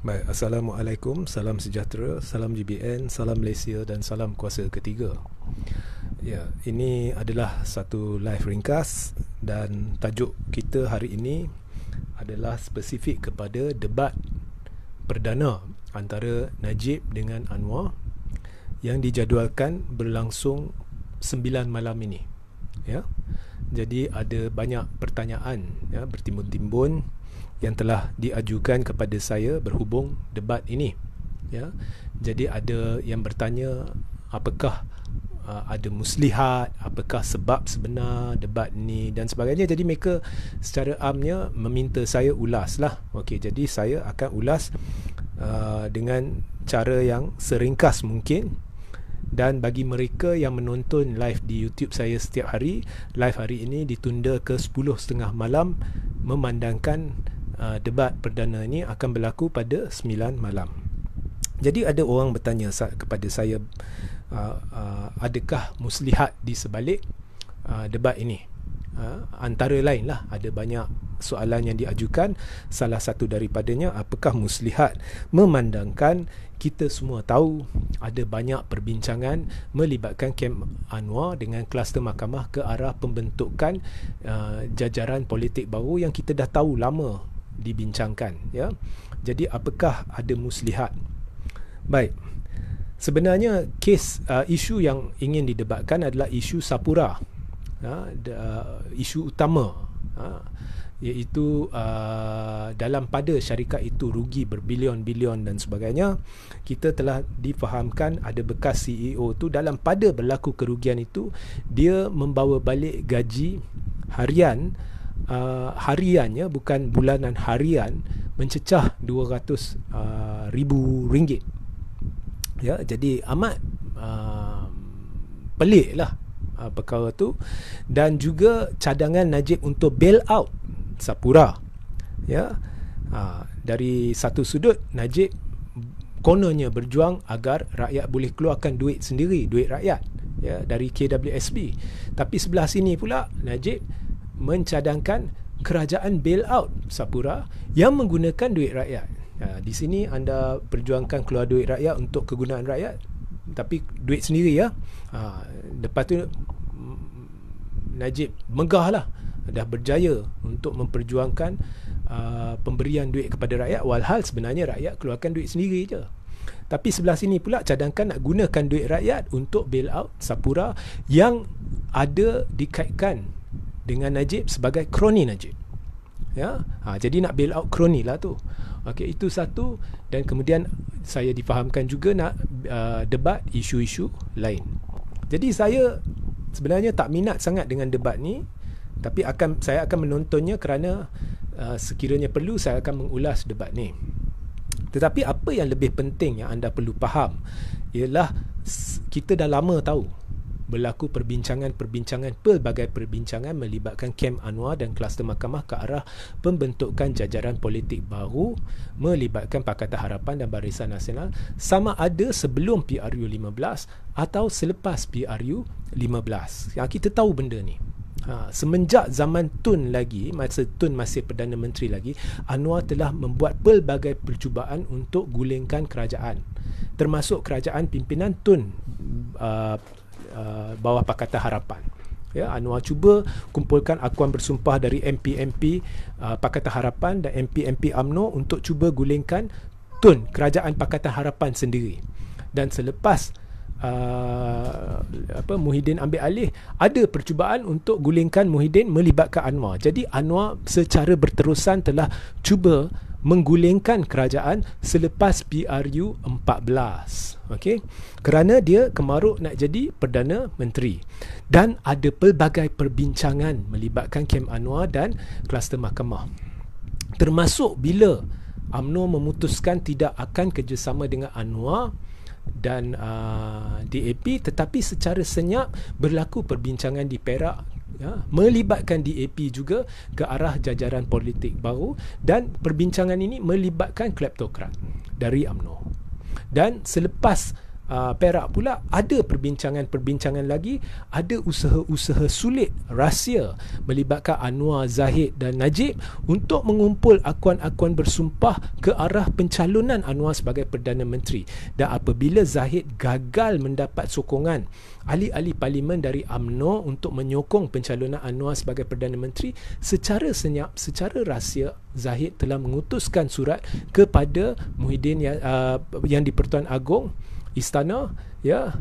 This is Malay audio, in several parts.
Baik, Assalamualaikum, salam sejahtera, salam GBN, salam Malaysia dan salam kuasa ketiga. Ya, ini adalah satu live ringkas dan tajuk kita hari ini adalah spesifik kepada debat perdana antara Najib dengan Anwar yang dijadualkan berlangsung 9 malam ini. Ya jadi ada banyak pertanyaan ya, bertimbun-timbun yang telah diajukan kepada saya berhubung debat ini ya jadi ada yang bertanya apakah uh, ada muslihat apakah sebab sebenar debat ni dan sebagainya jadi mereka secara amnya meminta saya ulaslah Okay, jadi saya akan ulas uh, dengan cara yang seringkas mungkin dan bagi mereka yang menonton live di YouTube saya setiap hari, live hari ini ditunda ke 10.30 malam memandangkan uh, debat perdana ini akan berlaku pada 9 malam. Jadi ada orang bertanya kepada saya uh, uh, adakah muslihat di sebalik uh, debat ini? Uh, antara lain lah ada banyak soalan yang diajukan salah satu daripadanya apakah muslihat memandangkan kita semua tahu ada banyak perbincangan melibatkan kem Anwar dengan kluster mahkamah ke arah pembentukan uh, jajaran politik baru yang kita dah tahu lama dibincangkan ya jadi apakah ada muslihat baik sebenarnya kes uh, isu yang ingin didebatkan adalah isu sapura uh, ya? the, uh, isu utama uh, iaitu uh, dalam pada syarikat itu rugi berbilion-bilion dan sebagainya kita telah difahamkan ada bekas CEO tu dalam pada berlaku kerugian itu dia membawa balik gaji harian uh, hariannya bukan bulanan harian mencecah 200 uh, ribu ringgit ya jadi amat uh, pelik lah uh, perkara tu dan juga cadangan Najib untuk bail out Sapura. Ya. Ha, dari satu sudut Najib kononnya berjuang agar rakyat boleh keluarkan duit sendiri, duit rakyat ya dari KWSB. Tapi sebelah sini pula Najib mencadangkan kerajaan bail out Sapura yang menggunakan duit rakyat. Ha, di sini anda perjuangkan keluar duit rakyat untuk kegunaan rakyat tapi duit sendiri ya. Ha, lepas tu Najib megah dah berjaya untuk memperjuangkan uh, pemberian duit kepada rakyat walhal sebenarnya rakyat keluarkan duit sendiri je tapi sebelah sini pula cadangkan nak gunakan duit rakyat untuk bail out Sapura yang ada dikaitkan dengan Najib sebagai kroni Najib ya ha, jadi nak bail out kroni lah tu okey itu satu dan kemudian saya difahamkan juga nak uh, debat isu-isu lain jadi saya sebenarnya tak minat sangat dengan debat ni tapi akan saya akan menontonnya kerana uh, sekiranya perlu saya akan mengulas debat ni tetapi apa yang lebih penting yang anda perlu faham ialah kita dah lama tahu berlaku perbincangan-perbincangan pelbagai perbincangan melibatkan Kem Anwar dan kluster mahkamah ke arah pembentukan jajaran politik baru melibatkan Pakatan Harapan dan Barisan Nasional sama ada sebelum PRU 15 atau selepas PRU 15. Yang kita tahu benda ni. Ha, semenjak zaman Tun lagi, masa Tun masih Perdana Menteri lagi, Anwar telah membuat pelbagai percubaan untuk gulingkan kerajaan. Termasuk kerajaan pimpinan Tun uh, uh, bawah Pakatan Harapan. Ya, Anwar cuba kumpulkan akuan bersumpah dari MP-MP uh, Pakatan Harapan dan MP-MP UMNO untuk cuba gulingkan Tun, kerajaan Pakatan Harapan sendiri. Dan selepas Uh, apa Muhyiddin ambil alih ada percubaan untuk gulingkan Muhyiddin melibatkan Anwar jadi Anwar secara berterusan telah cuba menggulingkan kerajaan selepas PRU 14 okey kerana dia kemaruk nak jadi perdana menteri dan ada pelbagai perbincangan melibatkan Kem Anwar dan kluster mahkamah termasuk bila AMNO memutuskan tidak akan kerjasama dengan Anwar dan uh, DAP tetapi secara senyap berlaku perbincangan di Perak ya melibatkan DAP juga ke arah jajaran politik baru dan perbincangan ini melibatkan kleptokrat dari AMNO dan selepas Ah, Perak pula ada perbincangan-perbincangan lagi ada usaha-usaha sulit rahsia melibatkan Anwar Zahid dan Najib untuk mengumpul akuan-akuan bersumpah ke arah pencalonan Anwar sebagai Perdana Menteri dan apabila Zahid gagal mendapat sokongan ahli-ahli parlimen dari AMNO untuk menyokong pencalonan Anwar sebagai Perdana Menteri secara senyap secara rahsia Zahid telah mengutuskan surat kepada Muhyiddin ya- ah, yang, uh, yang di-Pertuan Agong istana ya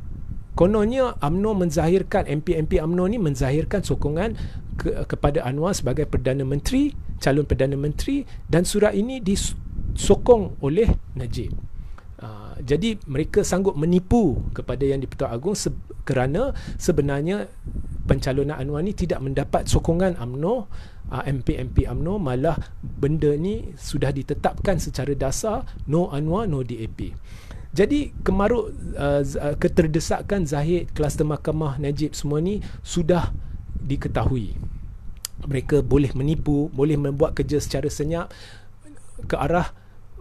kononnya amno menzahirkan MP-MP amno ni menzahirkan sokongan ke, kepada Anwar sebagai perdana menteri calon perdana menteri dan surat ini disokong oleh Najib uh, jadi mereka sanggup menipu kepada yang di-Pertuan Agong se- kerana sebenarnya pencalonan Anwar ini tidak mendapat sokongan amno uh, ah, MP-MP UMNO malah benda ni sudah ditetapkan secara dasar no ANWAR no DAP jadi kemaruk uh, keterdesakan Zahid kluster mahkamah Najib semua ni sudah diketahui mereka boleh menipu boleh membuat kerja secara senyap ke arah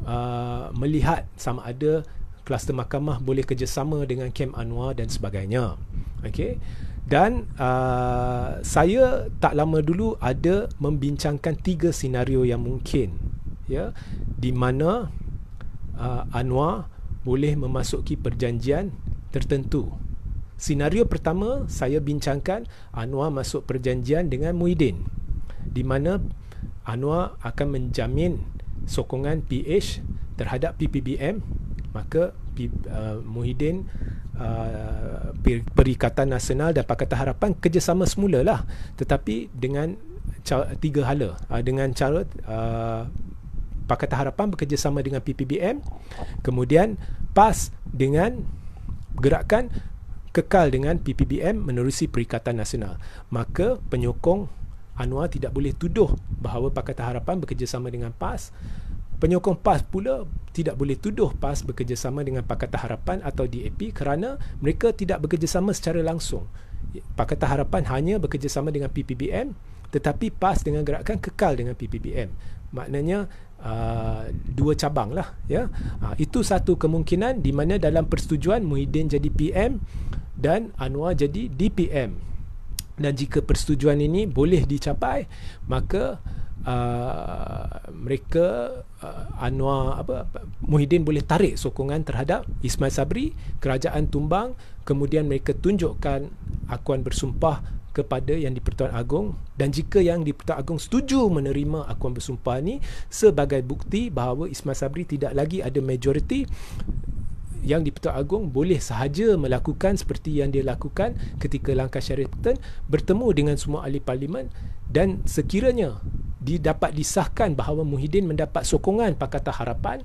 uh, melihat sama ada kluster mahkamah boleh kerjasama dengan Kem Anwar dan sebagainya okey dan uh, saya tak lama dulu ada membincangkan tiga senario yang mungkin ya di mana uh, Anwar boleh memasuki perjanjian tertentu senario pertama saya bincangkan Anwar masuk perjanjian dengan Muhyiddin di mana Anwar akan menjamin sokongan PH terhadap PPBM maka uh, Muhyiddin uh, Perikatan Nasional dan Pakatan Harapan kerjasama semula lah tetapi dengan tiga hala uh, dengan cara uh, Pakatan Harapan bekerjasama dengan PPBM kemudian PAS dengan gerakan kekal dengan PPBM menerusi Perikatan Nasional maka penyokong Anwar tidak boleh tuduh bahawa Pakatan Harapan bekerjasama dengan PAS Penyokong PAS pula tidak boleh tuduh PAS bekerjasama dengan Pakatan Harapan atau DAP kerana mereka tidak bekerjasama secara langsung. Pakatan Harapan hanya bekerjasama dengan PPBM tetapi PAS dengan gerakan kekal dengan PPBM. Maknanya uh, dua cabang lah. Ya. Uh, itu satu kemungkinan di mana dalam persetujuan Muhyiddin jadi PM dan Anwar jadi DPM. Dan jika persetujuan ini boleh dicapai, maka uh, mereka uh, Anwar apa Muhyiddin boleh tarik sokongan terhadap Ismail Sabri kerajaan tumbang kemudian mereka tunjukkan akuan bersumpah kepada yang di-Pertuan Agong dan jika yang di-Pertuan Agong setuju menerima akuan bersumpah ini sebagai bukti bahawa Ismail Sabri tidak lagi ada majoriti yang di-Pertuan Agong boleh sahaja melakukan seperti yang dia lakukan ketika langkah Sheraton bertemu dengan semua ahli parlimen dan sekiranya didapat disahkan bahawa Muhyiddin mendapat sokongan Pakatan Harapan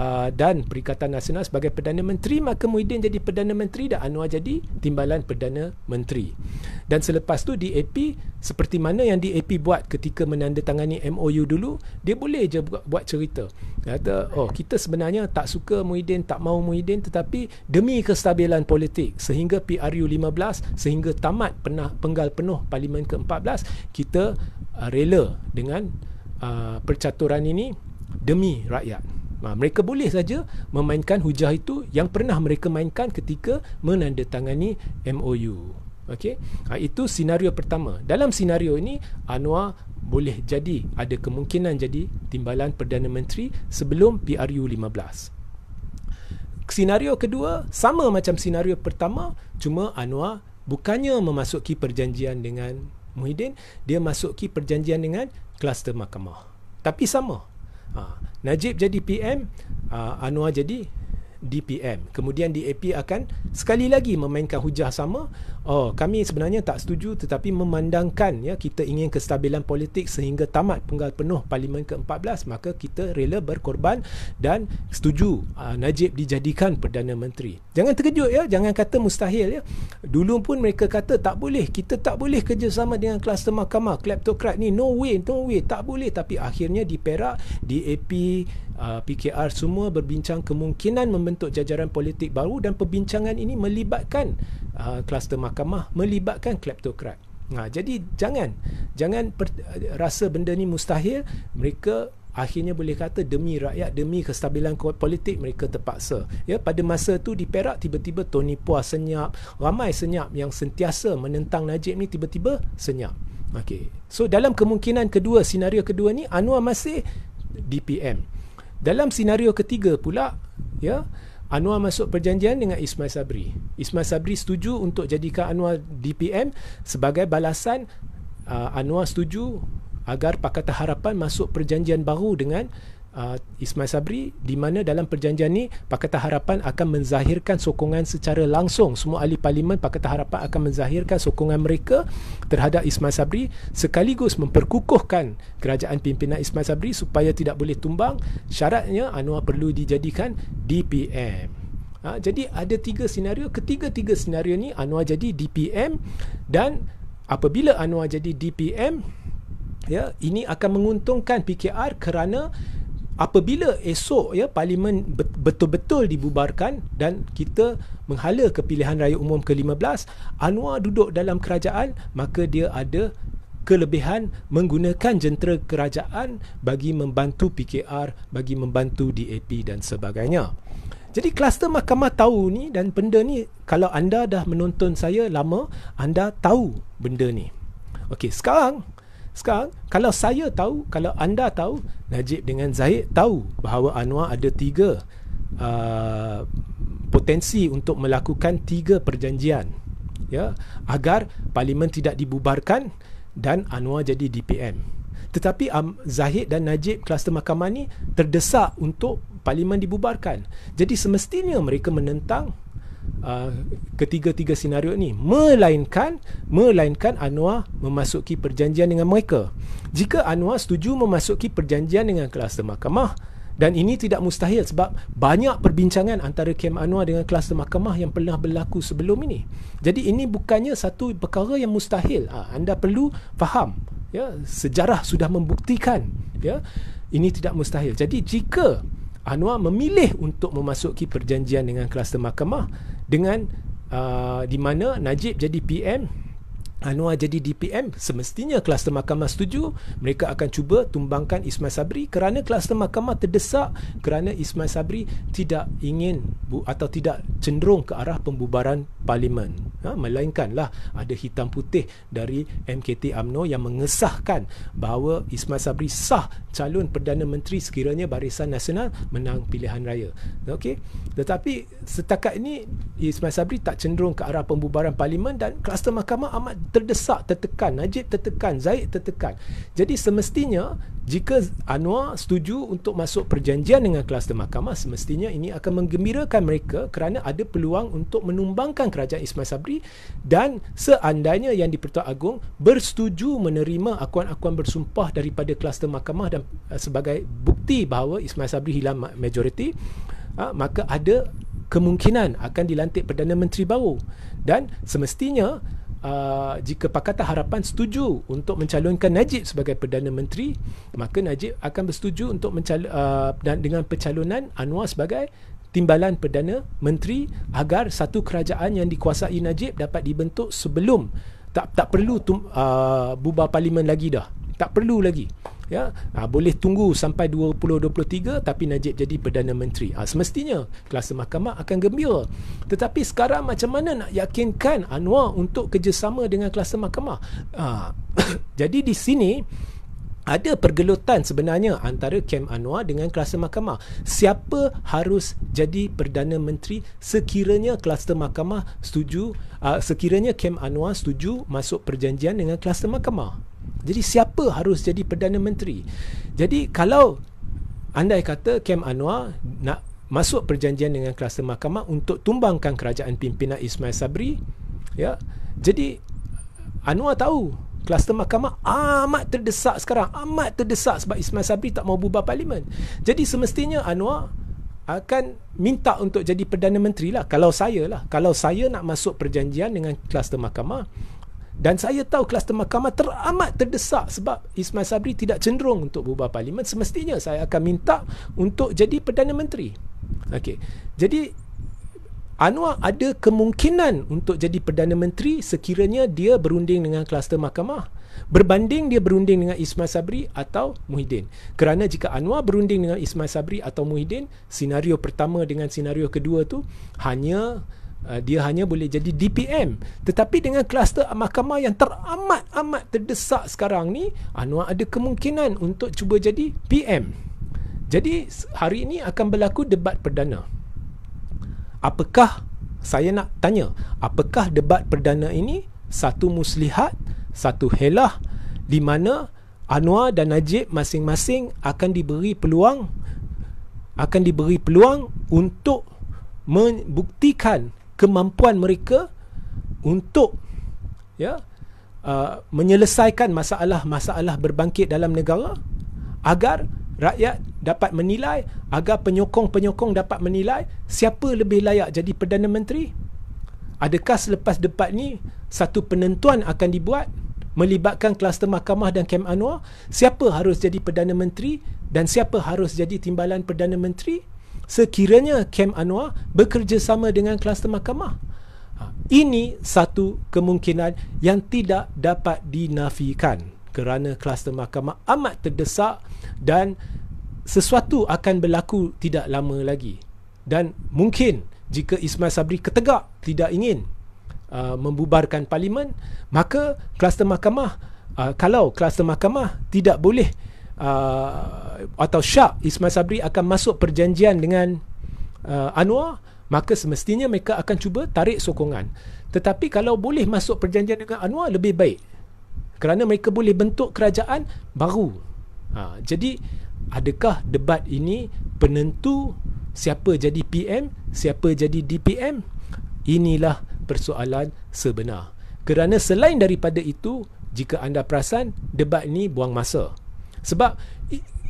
Ah, dan Perikatan Nasional sebagai Perdana Menteri maka Muhyiddin jadi Perdana Menteri dan Anwar jadi Timbalan Perdana Menteri dan selepas tu DAP seperti mana yang DAP buat ketika menandatangani MOU dulu dia boleh je buat, buat cerita kata oh kita sebenarnya tak suka Muhyiddin tak mau Muhyiddin tetapi demi kestabilan politik sehingga PRU 15 sehingga tamat pernah penggal penuh Parlimen ke-14 kita uh, rela dengan uh, percaturan ini demi rakyat Ha, mereka boleh saja memainkan hujah itu yang pernah mereka mainkan ketika menandatangani MOU. Okey. Ha, itu senario pertama. Dalam senario ini Anwar boleh jadi ada kemungkinan jadi timbalan Perdana Menteri sebelum PRU 15. Senario kedua sama macam senario pertama cuma Anwar bukannya memasuki perjanjian dengan Muhyiddin dia masuki perjanjian dengan kluster mahkamah tapi sama Ha. Najib jadi PM, uh, ha, Anwar jadi DPM. Kemudian DAP akan sekali lagi memainkan hujah sama oh kami sebenarnya tak setuju tetapi memandangkan ya kita ingin kestabilan politik sehingga tamat penggal penuh parlimen ke-14 maka kita rela berkorban dan setuju uh, Najib dijadikan perdana menteri jangan terkejut ya jangan kata mustahil ya dulu pun mereka kata tak boleh kita tak boleh kerjasama dengan kluster mahkamah kleptokrat ni no way no way tak boleh tapi akhirnya di Perak di AP Uh, ah, PKR semua berbincang kemungkinan membentuk jajaran politik baru dan perbincangan ini melibatkan kluster uh, ah, mahkamah melibatkan kleptokrat. Nah, jadi jangan jangan per, uh, rasa benda ni mustahil, mereka akhirnya boleh kata demi rakyat demi kestabilan politik mereka terpaksa ya pada masa tu di Perak tiba-tiba Tony Puah senyap ramai senyap yang sentiasa menentang Najib ni tiba-tiba senyap okey so dalam kemungkinan kedua senario kedua ni Anwar masih DPM dalam senario ketiga pula ya Anwar masuk perjanjian dengan Ismail Sabri. Ismail Sabri setuju untuk jadikan Anwar DPM sebagai balasan uh, Anwar setuju agar Pakatan Harapan masuk perjanjian baru dengan uh, Ismail Sabri di mana dalam perjanjian ini Pakatan Harapan akan menzahirkan sokongan secara langsung semua ahli parlimen Pakatan Harapan akan menzahirkan sokongan mereka terhadap Ismail Sabri sekaligus memperkukuhkan kerajaan pimpinan Ismail Sabri supaya tidak boleh tumbang syaratnya Anwar perlu dijadikan DPM Ha, ah, jadi ada tiga senario ketiga-tiga senario ni Anwar jadi DPM dan apabila Anwar jadi DPM ya ini akan menguntungkan PKR kerana apabila esok ya parlimen betul-betul dibubarkan dan kita menghala ke pilihan raya umum ke-15 Anwar duduk dalam kerajaan maka dia ada kelebihan menggunakan jentera kerajaan bagi membantu PKR bagi membantu DAP dan sebagainya jadi kluster mahkamah tahu ni dan benda ni kalau anda dah menonton saya lama anda tahu benda ni okey sekarang sekarang, kalau saya tahu, kalau anda tahu, Najib dengan Zahid tahu bahawa Anwar ada tiga uh, potensi untuk melakukan tiga perjanjian ya agar parlimen tidak dibubarkan dan Anwar jadi DPM. Tetapi um, Zahid dan Najib kluster mahkamah ini terdesak untuk parlimen dibubarkan. Jadi semestinya mereka menentang uh, ketiga-tiga senario ni melainkan melainkan Anwar memasuki perjanjian dengan mereka jika Anwar setuju memasuki perjanjian dengan kluster mahkamah dan ini tidak mustahil sebab banyak perbincangan antara Kem Anwar dengan kluster mahkamah yang pernah berlaku sebelum ini. Jadi ini bukannya satu perkara yang mustahil. Ah, anda perlu faham. Ya, sejarah sudah membuktikan. Ya, ini tidak mustahil. Jadi jika Anwar memilih untuk memasuki perjanjian dengan kluster mahkamah dengan uh, di mana Najib jadi PM Anwar jadi DPM semestinya kluster mahkamah setuju mereka akan cuba tumbangkan Ismail Sabri kerana kluster mahkamah terdesak kerana Ismail Sabri tidak ingin bu- atau tidak cenderung ke arah pembubaran parlimen ha, melainkanlah ada hitam putih dari MKT AMNO yang mengesahkan bahawa Ismail Sabri sah calon Perdana Menteri sekiranya Barisan Nasional menang pilihan raya okey tetapi setakat ini Ismail Sabri tak cenderung ke arah pembubaran parlimen dan kluster mahkamah amat terdesak tertekan Najib tertekan Zaid tertekan jadi semestinya jika Anwar setuju untuk masuk perjanjian dengan kluster mahkamah semestinya ini akan menggembirakan mereka kerana ada peluang untuk menumbangkan kerajaan Ismail Sabri dan seandainya yang di-Pertuan Agong bersetuju menerima akuan-akuan bersumpah daripada kluster mahkamah dan eh, sebagai bukti bahawa Ismail Sabri hilang majoriti ah, maka ada kemungkinan akan dilantik Perdana Menteri baru dan semestinya uh, jika Pakatan Harapan setuju untuk mencalonkan Najib sebagai Perdana Menteri, maka Najib akan bersetuju untuk mencal uh, dan dengan pencalonan Anwar sebagai timbalan Perdana Menteri agar satu kerajaan yang dikuasai Najib dapat dibentuk sebelum tak tak perlu tum, uh, bubar parlimen lagi dah. Tak perlu lagi ya ha, boleh tunggu sampai 2023 tapi Najib jadi perdana menteri ha, semestinya kelas mahkamah akan gembira tetapi sekarang macam mana nak yakinkan Anwar untuk kerjasama dengan kelas mahkamah ha, jadi di sini ada pergelutan sebenarnya antara Kem Anwar dengan kluster mahkamah. Siapa harus jadi Perdana Menteri sekiranya kluster mahkamah setuju, uh, sekiranya Kem Anwar setuju masuk perjanjian dengan kluster mahkamah? Jadi siapa harus jadi Perdana Menteri? Jadi kalau andai kata Kem Anwar nak masuk perjanjian dengan kluster mahkamah untuk tumbangkan kerajaan pimpinan Ismail Sabri, ya. Jadi Anwar tahu kluster mahkamah amat terdesak sekarang, amat terdesak sebab Ismail Sabri tak mau bubar parlimen. Jadi semestinya Anwar akan minta untuk jadi Perdana Menteri lah kalau saya lah kalau saya nak masuk perjanjian dengan kluster mahkamah dan saya tahu kluster mahkamah teramat terdesak sebab Ismail Sabri tidak cenderung untuk berubah parlimen semestinya saya akan minta untuk jadi Perdana Menteri Okay, jadi Anwar ada kemungkinan untuk jadi Perdana Menteri sekiranya dia berunding dengan kluster mahkamah berbanding dia berunding dengan Ismail Sabri atau Muhyiddin. Kerana jika Anwar berunding dengan Ismail Sabri atau Muhyiddin, senario pertama dengan senario kedua tu hanya Uh, dia hanya boleh jadi DPM tetapi dengan kluster mahkamah yang teramat amat terdesak sekarang ni Anwar ada kemungkinan untuk cuba jadi PM jadi hari ini akan berlaku debat perdana apakah saya nak tanya apakah debat perdana ini satu muslihat satu helah di mana Anwar dan Najib masing-masing akan diberi peluang akan diberi peluang untuk membuktikan kemampuan mereka untuk ya uh, menyelesaikan masalah-masalah berbangkit dalam negara agar rakyat dapat menilai agar penyokong-penyokong dapat menilai siapa lebih layak jadi perdana menteri adakah selepas debat ni satu penentuan akan dibuat melibatkan kluster mahkamah dan Kem Anwar siapa harus jadi perdana menteri dan siapa harus jadi timbalan perdana menteri sekiranya Kem Anwar bekerjasama dengan kluster mahkamah. Ha, ini satu kemungkinan yang tidak dapat dinafikan kerana kluster mahkamah amat terdesak dan sesuatu akan berlaku tidak lama lagi. Dan mungkin jika Ismail Sabri ketegak tidak ingin uh, membubarkan parlimen, maka kluster mahkamah uh, kalau kluster mahkamah tidak boleh uh, atau syak Ismail Sabri akan masuk perjanjian dengan uh, Anwar maka semestinya mereka akan cuba tarik sokongan tetapi kalau boleh masuk perjanjian dengan Anwar lebih baik kerana mereka boleh bentuk kerajaan baru ha, jadi adakah debat ini penentu siapa jadi PM siapa jadi DPM inilah persoalan sebenar kerana selain daripada itu jika anda perasan debat ini buang masa sebab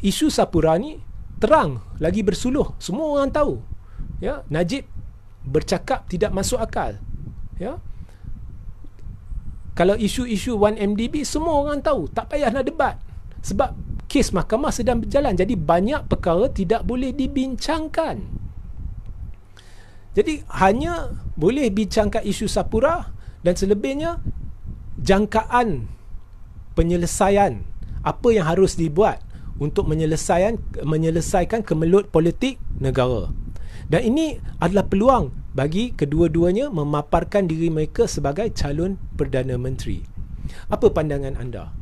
isu Sapura ni terang lagi bersuluh semua orang tahu ya Najib bercakap tidak masuk akal ya kalau isu-isu 1MDB semua orang tahu tak payah nak debat sebab kes mahkamah sedang berjalan jadi banyak perkara tidak boleh dibincangkan jadi hanya boleh bincangkan isu Sapura dan selebihnya jangkaan penyelesaian apa yang harus dibuat untuk menyelesaikan menyelesaikan kemelut politik negara. Dan ini adalah peluang bagi kedua-duanya memaparkan diri mereka sebagai calon perdana menteri. Apa pandangan anda?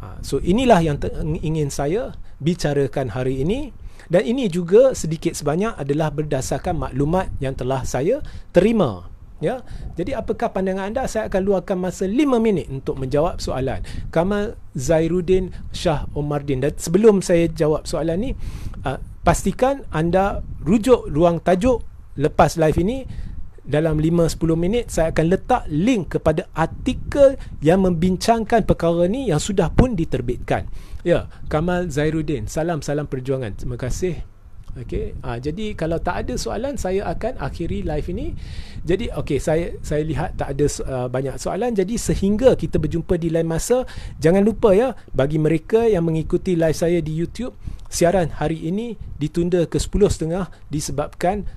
Ha, so inilah yang ingin saya bicarakan hari ini dan ini juga sedikit sebanyak adalah berdasarkan maklumat yang telah saya terima ya jadi apakah pandangan anda saya akan luangkan masa 5 minit untuk menjawab soalan Kamal Zairuddin Shah Omardin dan sebelum saya jawab soalan ini, ah, pastikan anda rujuk ruang tajuk lepas live ini dalam 5-10 minit saya akan letak link kepada artikel yang membincangkan perkara ini yang sudah pun diterbitkan. Ya, Kamal Zairuddin. Salam-salam perjuangan. Terima kasih. Okey. Ah jadi kalau tak ada soalan saya akan akhiri live ini. Jadi okey saya saya lihat tak ada uh, banyak soalan jadi sehingga kita berjumpa di lain masa jangan lupa ya bagi mereka yang mengikuti live saya di YouTube siaran hari ini ditunda ke 10.30 disebabkan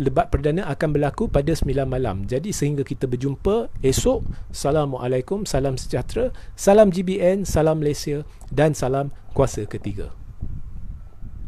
lebat perdana akan berlaku pada 9 malam. Jadi sehingga kita berjumpa esok. Assalamualaikum, salam sejahtera, salam GBN, salam Malaysia dan salam kuasa ketiga.